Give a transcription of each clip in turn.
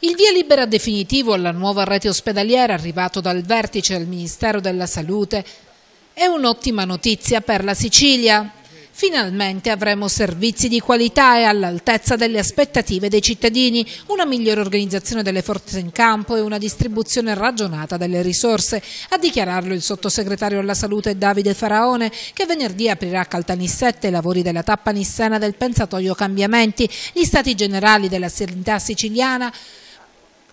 Il via libera definitivo alla nuova rete ospedaliera arrivato dal vertice al Ministero della Salute è un'ottima notizia per la Sicilia. Finalmente avremo servizi di qualità e all'altezza delle aspettative dei cittadini, una migliore organizzazione delle forze in campo e una distribuzione ragionata delle risorse, a dichiararlo il sottosegretario alla salute Davide Faraone, che venerdì aprirà a Caltanissette i lavori della tappa nissena del pensatoio Cambiamenti, gli stati generali della serenità siciliana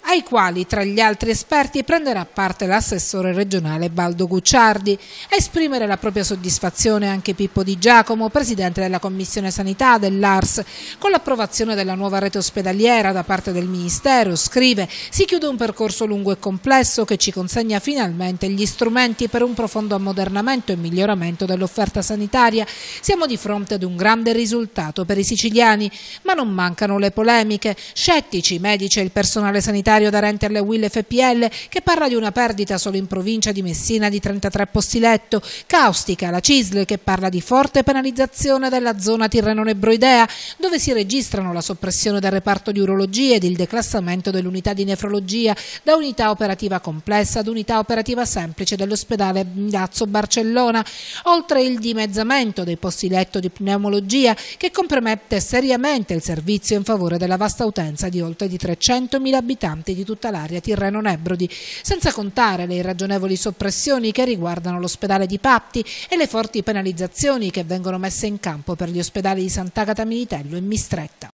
ai quali tra gli altri esperti prenderà parte l'assessore regionale Baldo Gucciardi. A esprimere la propria soddisfazione anche Pippo Di Giacomo, presidente della Commissione Sanità dell'ARS. Con l'approvazione della nuova rete ospedaliera da parte del Ministero, scrive, si chiude un percorso lungo e complesso che ci consegna finalmente gli strumenti per un profondo ammodernamento e miglioramento dell'offerta sanitaria. Siamo di fronte ad un grande risultato per i siciliani, ma non mancano le polemiche. Scettici, medici e il personale sanitario diario da renterle Will FPL che parla di una perdita solo in provincia di Messina di 33 posti letto, Caustica, la CISL che parla di forte penalizzazione della zona Tirrenone-Broidea dove si registrano la soppressione del reparto di urologia ed il declassamento dell'unità di nefrologia da unità operativa complessa ad unità operativa semplice dell'ospedale Dazzo Barcellona, oltre il dimezzamento dei posti letto di pneumologia che compromette seriamente il servizio in favore della vasta utenza di oltre di 300.000 abitanti abitanti di tutta l'area tirreno-nebrodi, senza contare le irragionevoli soppressioni che riguardano l'ospedale di Patti e le forti penalizzazioni che vengono messe in campo per gli ospedali di Sant'Agata Militello e Mistretta.